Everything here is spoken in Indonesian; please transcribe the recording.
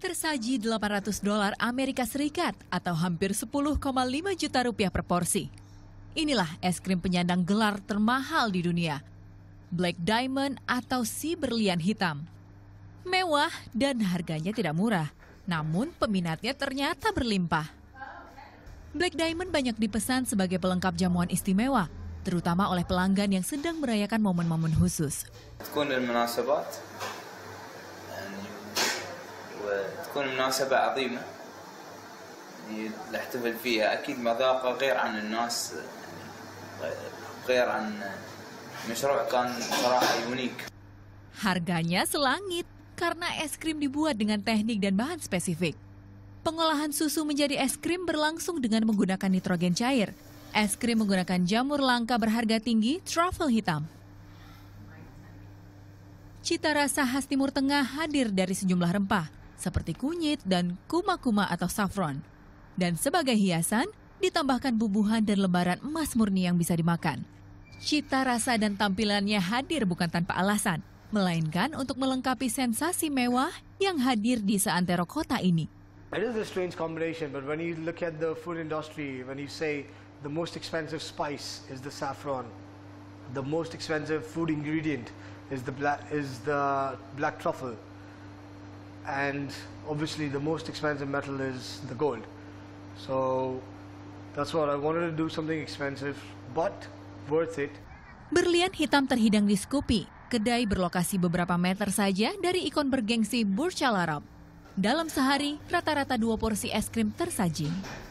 tersaji 800 dolar Amerika Serikat atau hampir 10,5 juta rupiah per porsi. Inilah es krim penyandang gelar termahal di dunia, Black Diamond atau si berlian hitam. Mewah dan harganya tidak murah, namun peminatnya ternyata berlimpah. Black Diamond banyak dipesan sebagai pelengkap jamuan istimewa, terutama oleh pelanggan yang sedang merayakan momen-momen khusus. تكون مناسبة عظيمة نحتفل فيها أكيد مذاقه غير عن الناس غير عن مشروع كان صراحة يونيك Harganya selangit karena es krim dibuat dengan teknik dan bahan spesifik. Pengolahan susu menjadi es krim berlangsung dengan menggunakan nitrogen cair. Es krim menggunakan jamur langka berharga tinggi, truffle hitam. Cita rasa khas Timur Tengah hadir dari sejumlah rempah, seperti kunyit dan kuma-kuma atau saffron. Dan sebagai hiasan, ditambahkan bubuhan dan lembaran emas murni yang bisa dimakan. Cita rasa dan tampilannya hadir bukan tanpa alasan, melainkan untuk melengkapi sensasi mewah yang hadir di seantero kota ini. It is a strange combination, but when you look at the food industry, when you say the most expensive spice is the saffron, the most expensive food ingredient is the black, is the black truffle and obviously the most expensive metal is the gold. So that's what I wanted to do something expensive but worth it. Berlian hitam terhidang di Scoopy, kedai berlokasi beberapa meter saja dari ikon bergengsi Burj Al Arab. Dalam sehari, rata-rata dua porsi es krim tersaji.